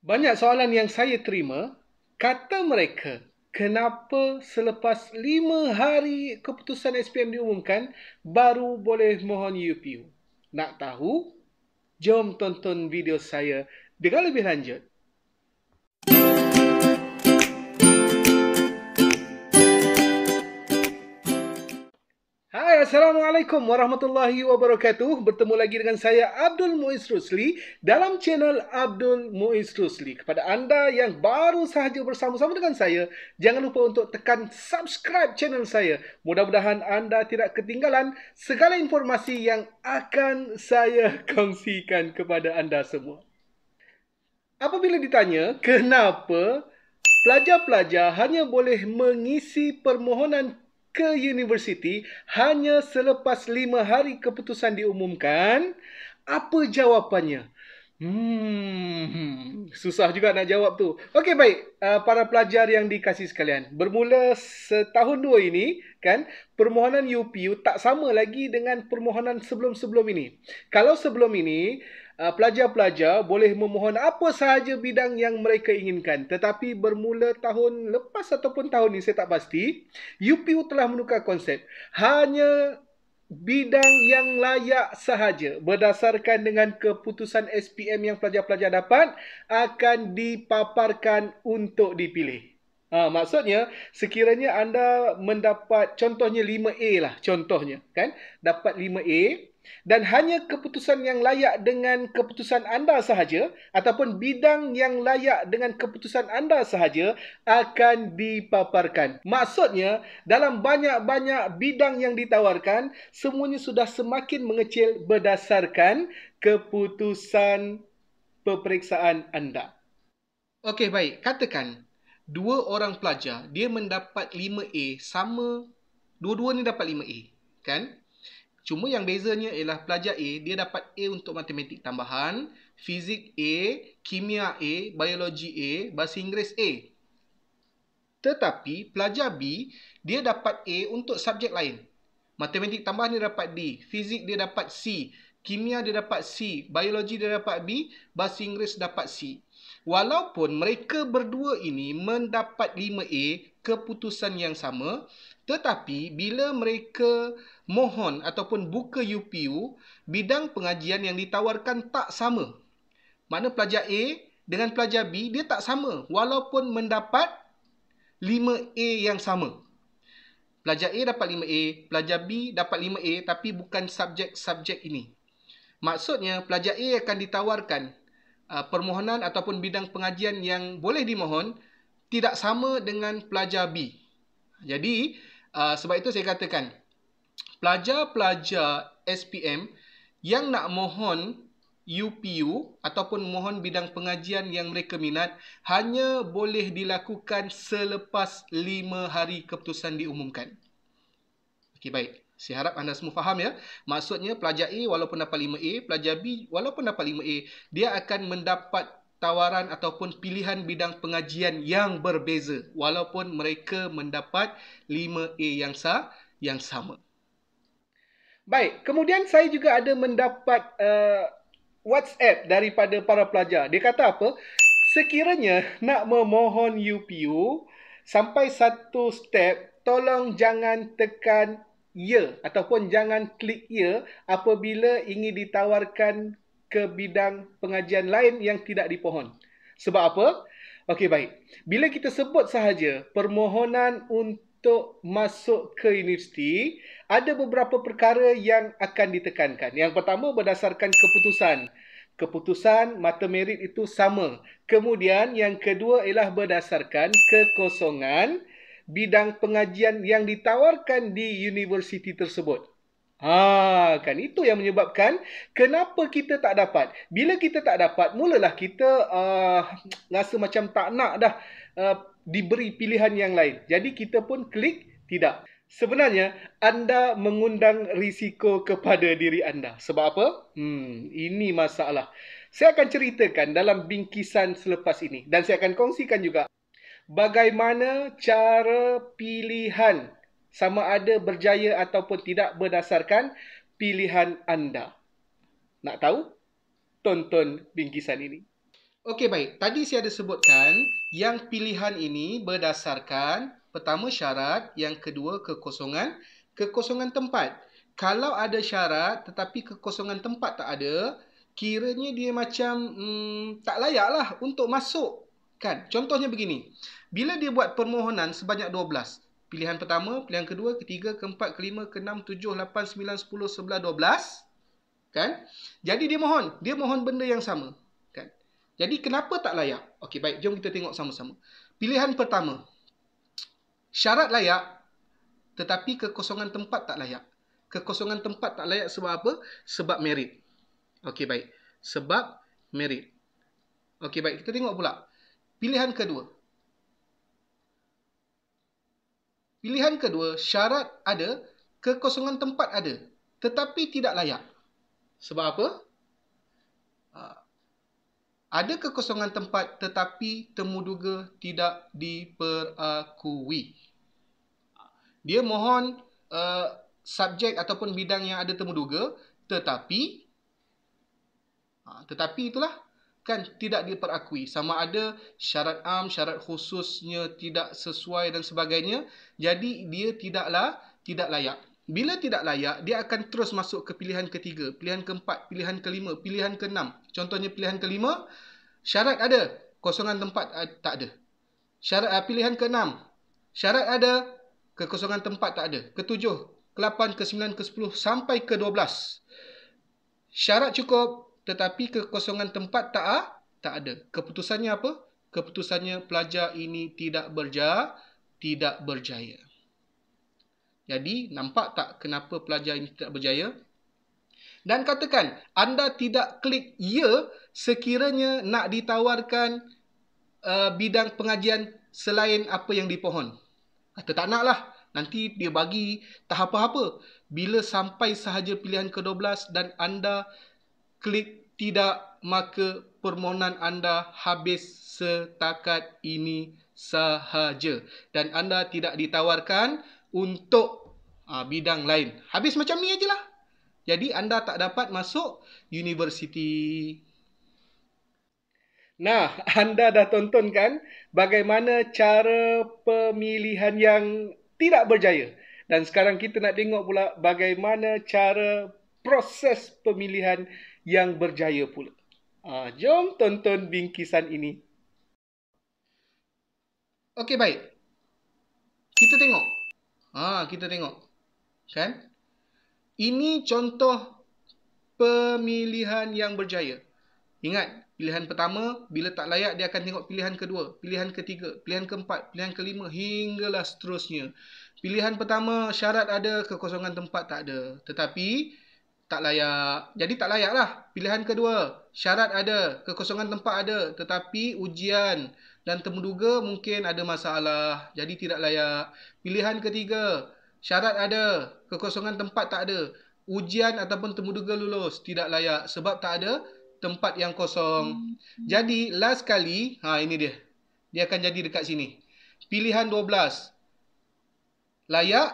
Banyak soalan yang saya terima, kata mereka, kenapa selepas 5 hari keputusan SPM diumumkan baru boleh mohon UPU? Nak tahu? Jom tonton video saya dengan lebih lanjut. Assalamualaikum warahmatullahi wabarakatuh. Bertemu lagi dengan saya Abdul Muiz Rusli dalam channel Abdul Muiz Rusli. Kepada anda yang baru sahaja bersama-sama dengan saya, jangan lupa untuk tekan subscribe channel saya. Mudah-mudahan anda tidak ketinggalan segala informasi yang akan saya kongsikan kepada anda semua. Apabila ditanya, kenapa Pelajar-pelajar hanya boleh mengisi permohonan ke universiti hanya selepas lima hari keputusan diumumkan, apa jawapannya? Hmm, susah juga nak jawab tu. Okey, baik. Uh, para pelajar yang dikasih sekalian. Bermula setahun dua ini, kan, permohonan UPU tak sama lagi dengan permohonan sebelum-sebelum ini. Kalau sebelum ini, Ah, pelajar-pelajar boleh memohon apa sahaja bidang yang mereka inginkan. Tetapi bermula tahun lepas ataupun tahun ini saya tak pasti, UPU telah menukar konsep. Hanya bidang yang layak sahaja berdasarkan dengan keputusan SPM yang pelajar-pelajar dapat akan dipaparkan untuk dipilih. Ha, maksudnya sekiranya anda mendapat contohnya 5A lah contohnya kan dapat 5A dan hanya keputusan yang layak dengan keputusan anda sahaja ataupun bidang yang layak dengan keputusan anda sahaja akan dipaparkan. Maksudnya, dalam banyak-banyak bidang yang ditawarkan, semuanya sudah semakin mengecil berdasarkan keputusan peperiksaan anda. Okey, baik. Katakan, dua orang pelajar, dia mendapat 5A sama, dua-dua ni dapat 5A, kan? Cuma yang bezanya ialah pelajar A, dia dapat A untuk matematik tambahan, fizik A, kimia A, biologi A, bahasa Inggeris A. Tetapi pelajar B, dia dapat A untuk subjek lain. Matematik tambahan dia dapat D, fizik dia dapat C, kimia dia dapat C, biologi dia dapat B, bahasa Inggeris dapat C. Walaupun mereka berdua ini mendapat 5A keputusan yang sama, tetapi bila mereka mohon ataupun buka UPU, bidang pengajian yang ditawarkan tak sama. Mana pelajar A dengan pelajar B dia tak sama walaupun mendapat 5A yang sama. Pelajar A dapat 5A, pelajar B dapat 5A tapi bukan subjek-subjek ini. Maksudnya pelajar A akan ditawarkan uh, permohonan ataupun bidang pengajian yang boleh dimohon tidak sama dengan pelajar B. Jadi Uh, sebab itu saya katakan, pelajar-pelajar SPM yang nak mohon UPU ataupun mohon bidang pengajian yang mereka minat hanya boleh dilakukan selepas 5 hari keputusan diumumkan. Okey, baik. Saya harap anda semua faham ya. Maksudnya pelajar A walaupun dapat 5A, pelajar B walaupun dapat 5A, dia akan mendapat tawaran ataupun pilihan bidang pengajian yang berbeza walaupun mereka mendapat 5A yang sa yang sama. Baik, kemudian saya juga ada mendapat uh, WhatsApp daripada para pelajar. Dia kata apa? Sekiranya nak memohon UPU sampai satu step, tolong jangan tekan ya ataupun jangan klik ya apabila ingin ditawarkan ke bidang pengajian lain yang tidak dipohon. Sebab apa? Okey baik. Bila kita sebut sahaja permohonan untuk masuk ke universiti, ada beberapa perkara yang akan ditekankan. Yang pertama berdasarkan keputusan. Keputusan mata merit itu sama. Kemudian yang kedua ialah berdasarkan kekosongan bidang pengajian yang ditawarkan di universiti tersebut. Ha, kan itu yang menyebabkan kenapa kita tak dapat. Bila kita tak dapat, mulalah kita uh, rasa macam tak nak dah uh, diberi pilihan yang lain. Jadi kita pun klik tidak. Sebenarnya anda mengundang risiko kepada diri anda. Sebab apa? Hmm, ini masalah. Saya akan ceritakan dalam bingkisan selepas ini dan saya akan kongsikan juga bagaimana cara pilihan sama ada berjaya ataupun tidak berdasarkan pilihan anda. Nak tahu? Tonton bingkisan ini. Okey baik, tadi saya ada sebutkan yang pilihan ini berdasarkan pertama syarat, yang kedua kekosongan, kekosongan tempat. Kalau ada syarat tetapi kekosongan tempat tak ada, kiranya dia macam hmm, tak lah untuk masuk. Kan? Contohnya begini, bila dia buat permohonan sebanyak 12, Pilihan pertama, pilihan kedua, ketiga, keempat, kelima, keenam, tujuh, lapan, sembilan, sepuluh, sebelah, dua belas. Kan? Jadi dia mohon. Dia mohon benda yang sama. Kan? Jadi kenapa tak layak? Okey, baik. Jom kita tengok sama-sama. Pilihan pertama. Syarat layak tetapi kekosongan tempat tak layak. Kekosongan tempat tak layak sebab apa? Sebab merit. Okey, baik. Sebab merit. Okey, baik. Kita tengok pula. Pilihan kedua. Pilihan kedua, syarat ada, kekosongan tempat ada, tetapi tidak layak. Sebab apa? Ha. Ada kekosongan tempat tetapi temuduga tidak diperakui. Dia mohon uh, subjek ataupun bidang yang ada temuduga tetapi ha, tetapi itulah kan tidak diperakui sama ada syarat am syarat khususnya tidak sesuai dan sebagainya jadi dia tidaklah tidak layak bila tidak layak dia akan terus masuk ke pilihan ketiga pilihan keempat pilihan kelima pilihan keenam contohnya pilihan kelima syarat ada kosongan tempat eh, tak ada syarat eh, pilihan keenam syarat ada kekosongan tempat tak ada ketujuh kelapan kesembilan kesepuluh sampai ke dua belas syarat cukup tetapi kekosongan tempat tak ah, tak ada. Keputusannya apa? Keputusannya pelajar ini tidak berjaya, tidak berjaya. Jadi, nampak tak kenapa pelajar ini tidak berjaya? Dan katakan, anda tidak klik ya sekiranya nak ditawarkan uh, bidang pengajian selain apa yang dipohon. Kata tak nak lah. Nanti dia bagi tahap apa-apa. Bila sampai sahaja pilihan ke-12 dan anda klik tidak maka permohonan anda habis setakat ini sahaja dan anda tidak ditawarkan untuk uh, bidang lain. Habis macam ni aja lah Jadi anda tak dapat masuk universiti. Nah, anda dah tonton kan bagaimana cara pemilihan yang tidak berjaya. Dan sekarang kita nak tengok pula bagaimana cara proses pemilihan yang berjaya pula. Uh, jom tonton bingkisan ini. Okey, baik. Kita tengok. Ha, kita tengok. Kan? Ini contoh pemilihan yang berjaya. Ingat, pilihan pertama, bila tak layak, dia akan tengok pilihan kedua, pilihan ketiga, pilihan keempat, pilihan kelima, hinggalah seterusnya. Pilihan pertama, syarat ada, kekosongan tempat tak ada. Tetapi, tak layak. Jadi tak layak lah Pilihan kedua, syarat ada, kekosongan tempat ada, tetapi ujian dan temuduga mungkin ada masalah, jadi tidak layak. Pilihan ketiga, syarat ada, kekosongan tempat tak ada, ujian ataupun temuduga lulus, tidak layak sebab tak ada tempat yang kosong. Hmm, hmm. Jadi last kali, ha ini dia. Dia akan jadi dekat sini. Pilihan 12. Layak,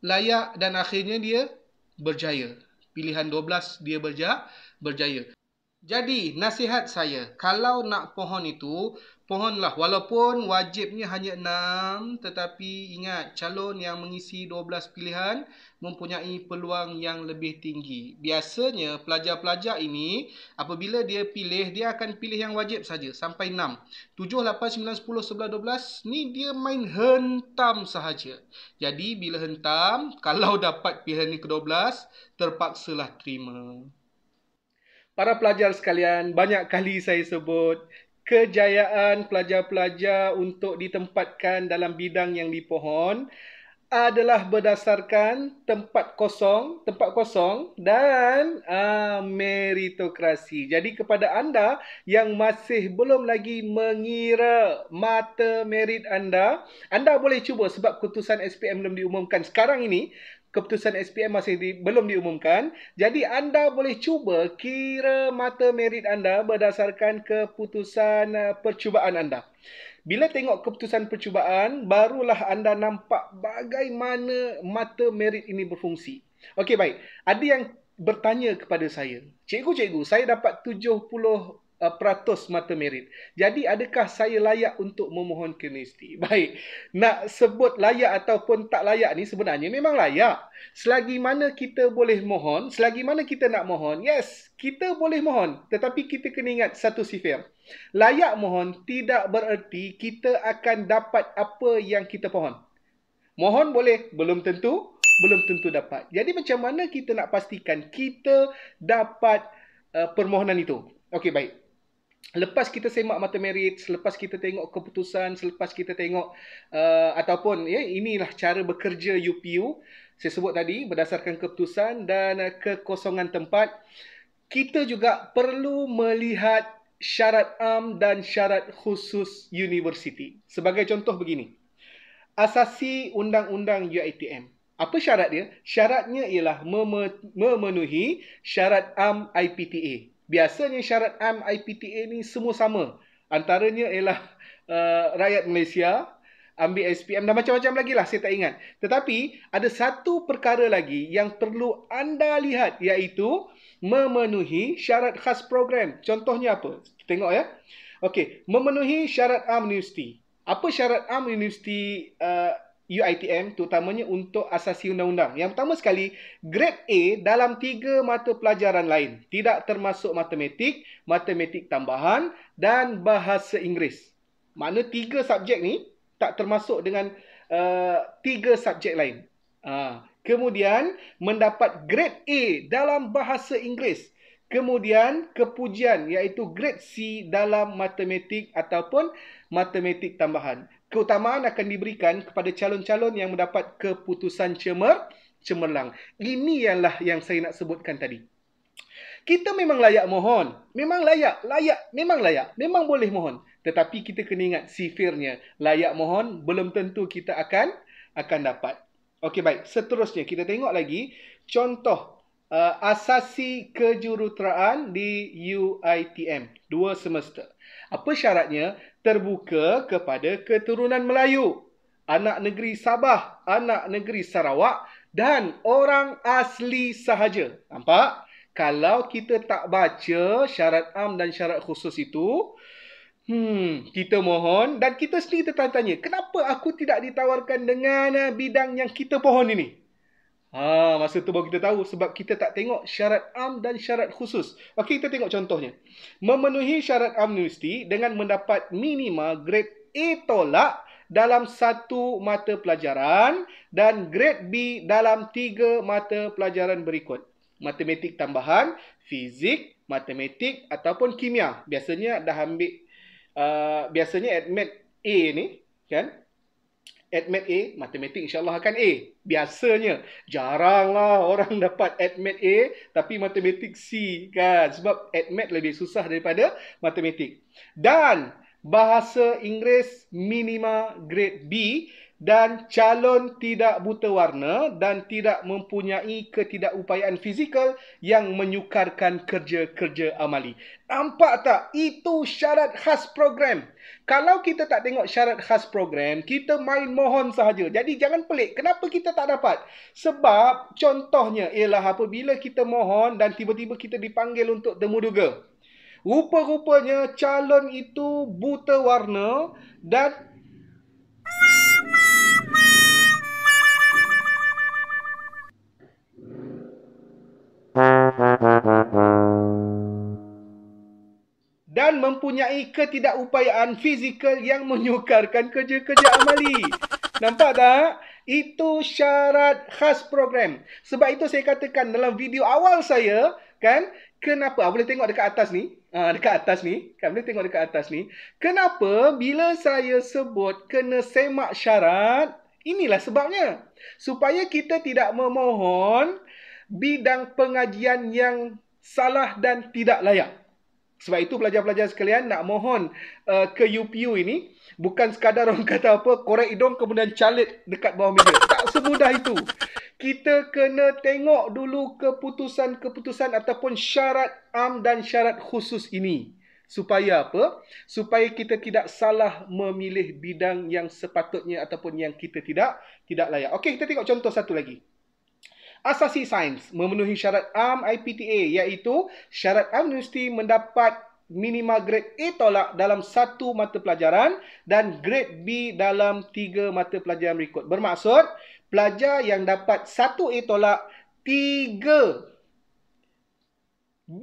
layak dan akhirnya dia berjaya pilihan 12 dia berja, berjaya. Jadi nasihat saya, kalau nak pohon itu, pohonlah walaupun wajibnya hanya 6 tetapi ingat calon yang mengisi 12 pilihan mempunyai peluang yang lebih tinggi. Biasanya pelajar-pelajar ini apabila dia pilih dia akan pilih yang wajib saja sampai 6. 7 8 9 10 11 ni dia main hentam sahaja. Jadi bila hentam kalau dapat pilihan ni ke-12 terpaksalah terima para pelajar sekalian, banyak kali saya sebut kejayaan pelajar-pelajar untuk ditempatkan dalam bidang yang dipohon adalah berdasarkan tempat kosong, tempat kosong dan uh, meritokrasi. Jadi kepada anda yang masih belum lagi mengira mata merit anda, anda boleh cuba sebab keputusan SPM belum diumumkan sekarang ini, keputusan SPM masih di, belum diumumkan. Jadi anda boleh cuba kira mata merit anda berdasarkan keputusan eh, percubaan anda. Bila tengok keputusan percubaan, barulah anda nampak bagaimana mata merit ini berfungsi. Okey baik, ada yang bertanya kepada saya. Cikgu-cikgu, saya dapat peratus mata merit. Jadi adakah saya layak untuk memohon kenisti? Baik, nak sebut layak ataupun tak layak ni sebenarnya memang layak. Selagi mana kita boleh mohon, selagi mana kita nak mohon, yes, kita boleh mohon. Tetapi kita kena ingat satu sifir. Layak mohon tidak bererti kita akan dapat apa yang kita pohon. Mohon boleh, belum tentu, belum tentu dapat. Jadi macam mana kita nak pastikan kita dapat uh, permohonan itu? Okey, baik. Lepas kita semak mata merit, selepas kita tengok keputusan, selepas kita tengok uh, ataupun ya inilah cara bekerja UPU saya sebut tadi berdasarkan keputusan dan uh, kekosongan tempat kita juga perlu melihat syarat am dan syarat khusus universiti. Sebagai contoh begini. Asasi undang-undang UiTM. Apa syarat dia? Syaratnya ialah memenuhi syarat am IPTA biasanya syarat MIPTA ni semua sama. Antaranya ialah uh, rakyat Malaysia ambil SPM dan macam-macam lagi lah saya tak ingat. Tetapi ada satu perkara lagi yang perlu anda lihat iaitu memenuhi syarat khas program. Contohnya apa? Tengok ya. Okey, memenuhi syarat am universiti. Apa syarat am universiti uh, UITM terutamanya untuk asasi undang-undang. Yang pertama sekali, grade A dalam tiga mata pelajaran lain. Tidak termasuk matematik, matematik tambahan dan bahasa Inggeris. Mana tiga subjek ni tak termasuk dengan uh, tiga subjek lain. Uh, kemudian, mendapat grade A dalam bahasa Inggeris. Kemudian, kepujian iaitu grade C dalam matematik ataupun matematik tambahan keutamaan akan diberikan kepada calon-calon yang mendapat keputusan cemer cemerlang. Ini ialah yang saya nak sebutkan tadi. Kita memang layak mohon. Memang layak, layak, memang layak. Memang boleh mohon. Tetapi kita kena ingat sifirnya. Layak mohon, belum tentu kita akan akan dapat. Okey baik, seterusnya kita tengok lagi contoh uh, asasi kejuruteraan di UiTM. Dua semester. Apa syaratnya? Terbuka kepada keturunan Melayu, anak negeri Sabah, anak negeri Sarawak dan orang asli sahaja. Nampak? Kalau kita tak baca syarat am dan syarat khusus itu, hmm, kita mohon dan kita sendiri tertanya-tanya, kenapa aku tidak ditawarkan dengan eh, bidang yang kita pohon ini? Ha, masa tu baru kita tahu sebab kita tak tengok syarat am dan syarat khusus. Okey, kita tengok contohnya. Memenuhi syarat am universiti dengan mendapat minima grade A tolak dalam satu mata pelajaran dan grade B dalam tiga mata pelajaran berikut. Matematik tambahan, fizik, matematik ataupun kimia. Biasanya dah ambil, uh, biasanya admit A ni kan admit A, matematik insyaAllah akan A. Biasanya, jaranglah orang dapat admit A tapi matematik C kan. Sebab admit lebih susah daripada matematik. Dan bahasa Inggeris minima grade B dan calon tidak buta warna dan tidak mempunyai ketidakupayaan fizikal yang menyukarkan kerja-kerja amali. Nampak tak? Itu syarat khas program. Kalau kita tak tengok syarat khas program, kita main mohon sahaja. Jadi jangan pelik. Kenapa kita tak dapat? Sebab contohnya ialah apabila kita mohon dan tiba-tiba kita dipanggil untuk temuduga. Rupa-rupanya calon itu buta warna dan dan mempunyai ketidakupayaan fizikal yang menyukarkan kerja-kerja amali. Nampak tak? Itu syarat khas program. Sebab itu saya katakan dalam video awal saya, kan? Kenapa? Ah, boleh tengok dekat atas ni. Uh, dekat atas ni. Kan? Boleh tengok dekat atas ni. Kenapa bila saya sebut kena semak syarat, inilah sebabnya. Supaya kita tidak memohon bidang pengajian yang salah dan tidak layak. Sebab itu pelajar-pelajar sekalian nak mohon uh, ke UPU ini bukan sekadar orang kata apa korek idong kemudian calit dekat bawah meja. Tak semudah itu. Kita kena tengok dulu keputusan-keputusan ataupun syarat am dan syarat khusus ini. Supaya apa? Supaya kita tidak salah memilih bidang yang sepatutnya ataupun yang kita tidak tidak layak. Okey, kita tengok contoh satu lagi asasi sains memenuhi syarat am IPTA iaitu syarat am universiti mendapat minima grade A tolak dalam satu mata pelajaran dan grade B dalam tiga mata pelajaran berikut. Bermaksud, pelajar yang dapat satu A tolak, tiga B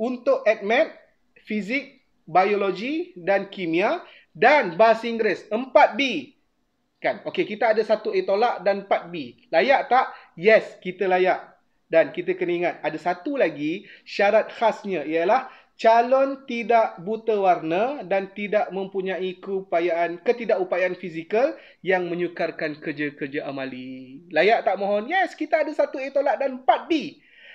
untuk admit fizik, biologi dan kimia dan bahasa Inggeris. Empat B Kan? Okey, kita ada satu A tolak dan 4 B. Layak tak? Yes, kita layak. Dan kita kena ingat, ada satu lagi syarat khasnya ialah calon tidak buta warna dan tidak mempunyai keupayaan, ketidakupayaan fizikal yang menyukarkan kerja-kerja amali. Layak tak mohon? Yes, kita ada satu A tolak dan 4 B.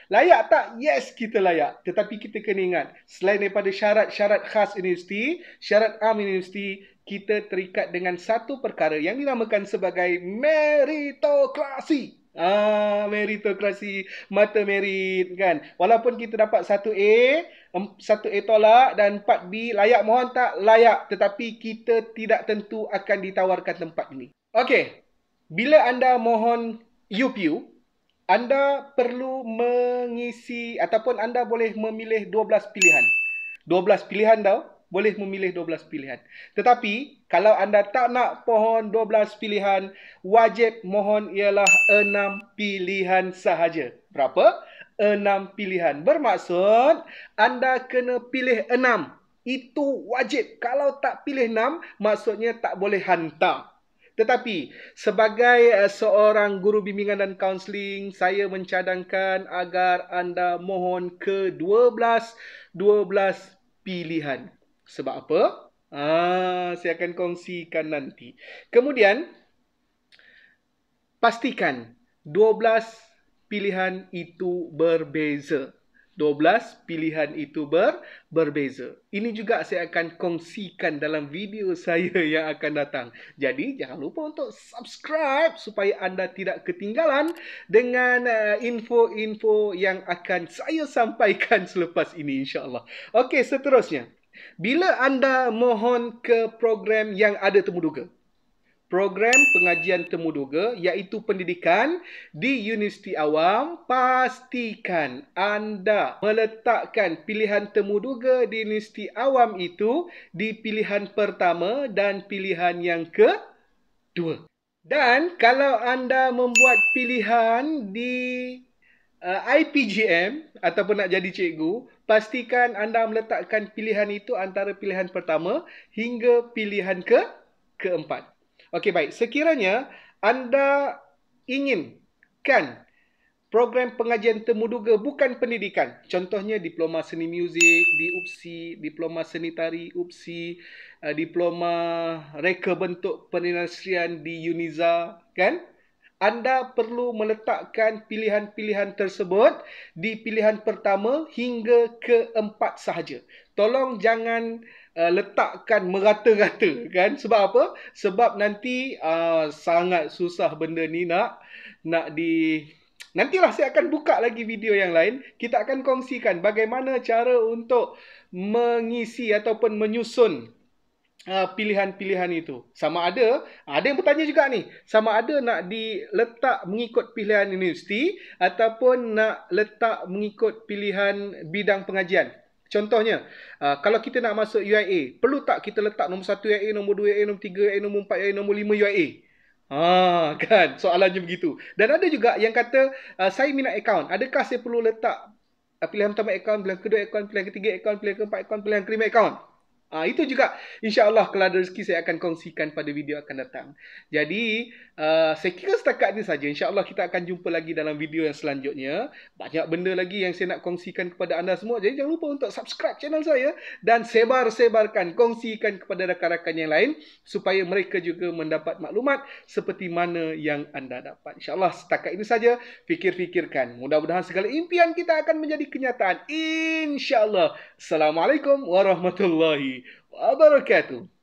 Layak tak? Yes, kita layak. Tetapi kita kena ingat, selain daripada syarat-syarat khas universiti, syarat am universiti, kita terikat dengan satu perkara yang dinamakan sebagai meritokrasi. Ah, meritokrasi mata merit kan. Walaupun kita dapat satu a satu a tolak dan empat b layak mohon tak layak tetapi kita tidak tentu akan ditawarkan tempat ini. Okey. Bila anda mohon UPU, anda perlu mengisi ataupun anda boleh memilih 12 pilihan. 12 pilihan tau boleh memilih 12 pilihan. Tetapi kalau anda tak nak pohon 12 pilihan, wajib mohon ialah 6 pilihan sahaja. Berapa? 6 pilihan. Bermaksud anda kena pilih 6. Itu wajib. Kalau tak pilih 6, maksudnya tak boleh hantar. Tetapi sebagai eh, seorang guru bimbingan dan kaunseling, saya mencadangkan agar anda mohon ke 12 12 pilihan. Sebab apa? Ah, saya akan kongsikan nanti. Kemudian, pastikan 12 pilihan itu berbeza. 12 pilihan itu ber, berbeza. Ini juga saya akan kongsikan dalam video saya yang akan datang. Jadi jangan lupa untuk subscribe supaya anda tidak ketinggalan dengan eh, info-info uh, yang akan saya sampaikan selepas ini insyaAllah. Okey, seterusnya. Bila anda mohon ke program yang ada temuduga. Program pengajian temuduga iaitu pendidikan di Universiti Awam, pastikan anda meletakkan pilihan temuduga di Universiti Awam itu di pilihan pertama dan pilihan yang kedua. Dan kalau anda membuat pilihan di Uh, IPGM ataupun nak jadi cikgu, pastikan anda meletakkan pilihan itu antara pilihan pertama hingga pilihan ke keempat. Okey baik, sekiranya anda ingin kan program pengajian temuduga bukan pendidikan. Contohnya diploma seni muzik di UPSI, diploma seni tari UPSI, uh, diploma reka bentuk penindustrian di UNIZA, kan? anda perlu meletakkan pilihan-pilihan tersebut di pilihan pertama hingga keempat sahaja. Tolong jangan uh, letakkan merata-rata kan sebab apa? Sebab nanti uh, sangat susah benda ni nak nak di Nantilah saya akan buka lagi video yang lain. Kita akan kongsikan bagaimana cara untuk mengisi ataupun menyusun Ah, pilihan-pilihan itu. Sama ada, ada yang bertanya juga ni, sama ada nak diletak mengikut pilihan universiti ataupun nak letak mengikut pilihan bidang pengajian. Contohnya, ah, kalau kita nak masuk UIA, perlu tak kita letak nombor 1 UIA, nombor 2 UIA, nombor 3 UIA, nombor 4 UIA, nombor 5 UIA? Ah, ha, kan, soalannya begitu. Dan ada juga yang kata, ah, saya minat account, adakah saya perlu letak pilihan pertama account, pilihan kedua account, pilihan ketiga account, pilihan keempat account, pilihan kelima account? Ah itu juga insya-Allah kalau ada rezeki saya akan kongsikan pada video akan datang. Jadi uh, saya kira setakat ini saja insya-Allah kita akan jumpa lagi dalam video yang selanjutnya. Banyak benda lagi yang saya nak kongsikan kepada anda semua. Jadi jangan lupa untuk subscribe channel saya dan sebar-sebarkan, kongsikan kepada rakan-rakan yang lain supaya mereka juga mendapat maklumat seperti mana yang anda dapat. Insya-Allah setakat ini saja fikir-fikirkan. Mudah-mudahan segala impian kita akan menjadi kenyataan insya-Allah. Assalamualaikum warahmatullahi وبركاته